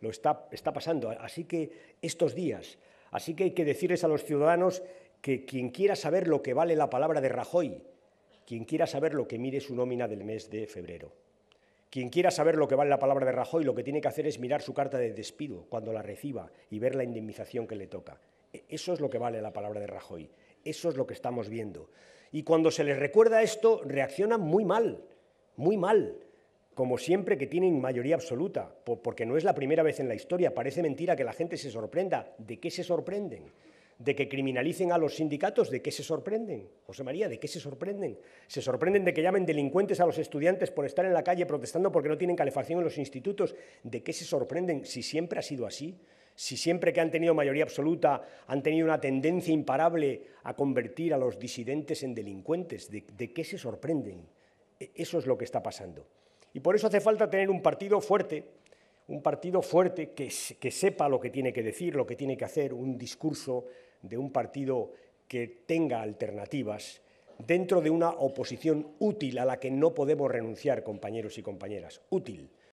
Lo está, está pasando. Así que estos días, así que hay que decirles a los ciudadanos que quien quiera saber lo que vale la palabra de Rajoy, quien quiera saber lo que mire su nómina del mes de febrero. Quien quiera saber lo que vale la palabra de Rajoy, lo que tiene que hacer es mirar su carta de despido cuando la reciba y ver la indemnización que le toca. E, eso es lo que vale la palabra de Rajoy. Eso es lo que estamos viendo. Y cuando se les recuerda esto, reaccionan muy mal, muy mal como siempre que tienen mayoría absoluta, porque no es la primera vez en la historia. Parece mentira que la gente se sorprenda. ¿De qué se sorprenden? ¿De que criminalicen a los sindicatos? ¿De qué se sorprenden? José María, ¿de qué se sorprenden? ¿Se sorprenden de que llamen delincuentes a los estudiantes por estar en la calle protestando porque no tienen calefacción en los institutos? ¿De qué se sorprenden si siempre ha sido así? Si siempre que han tenido mayoría absoluta han tenido una tendencia imparable a convertir a los disidentes en delincuentes, ¿de, qué se sorprenden? E, eso es lo que está pasando. Y por eso hace falta tener un partido fuerte, un partido fuerte que, que sepa lo que tiene que decir, lo que tiene que hacer, un discurso de un partido que tenga alternativas dentro de una oposición útil a la que no podemos renunciar, compañeros y compañeras. Útil,